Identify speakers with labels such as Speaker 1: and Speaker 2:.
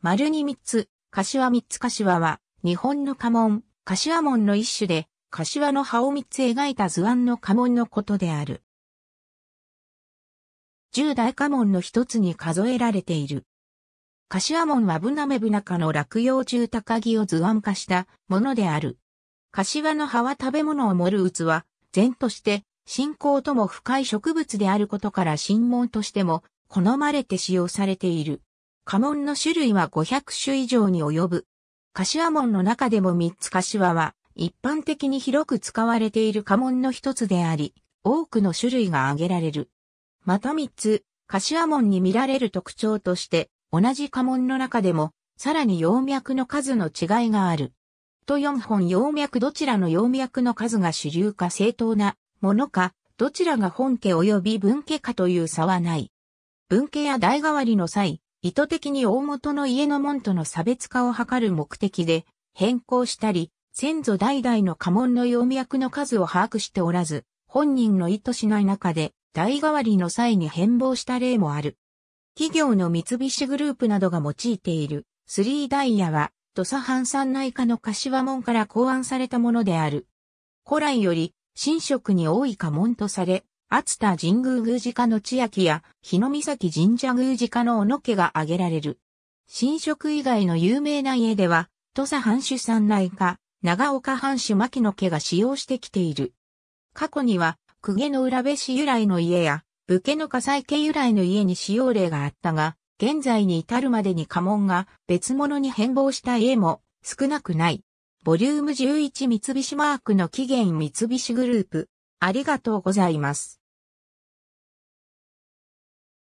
Speaker 1: 丸に三つ、柏三つ柏は、日本の家紋、柏門の一種で、柏の葉を三つ描いた図案の家紋のことである。十大家紋の一つに数えられている。柏門はブナメブナ科の落葉中高木を図案化したものである。柏の葉は食べ物を盛る器、禅として、信仰とも深い植物であることから神門としても、好まれて使用されている。家紋の種類は500種以上に及ぶ。柏門の中でも3つ柏は、一般的に広く使われている家紋の一つであり、多くの種類が挙げられる。また3つ、柏門に見られる特徴として、同じ家紋の中でも、さらに葉脈の数の違いがある。と4本葉脈どちらの葉脈の数が主流か正当なものか、どちらが本家及び分家かという差はない。分家や代替わりの際、意図的に大元の家の門との差別化を図る目的で変更したり、先祖代々の家紋の葉脈の数を把握しておらず、本人の意図しない中で代替わりの際に変貌した例もある。企業の三菱グループなどが用いているスリーダイヤは土佐藩山内科の柏門から考案されたものである。古来より、神職に多い家紋とされ、熱田神宮宮司家の千秋や、日野岬神社宮司家の小野家が挙げられる。新職以外の有名な家では、土佐藩主三内家、長岡藩主牧野家が使用してきている。過去には、公家の浦部市由来の家や、武家の笠池由来の家に使用例があったが、現在に至るまでに家紋が別物に変貌した家も少なくない。ボリューム11三菱マークの起源三菱グループ。ありがとうございます。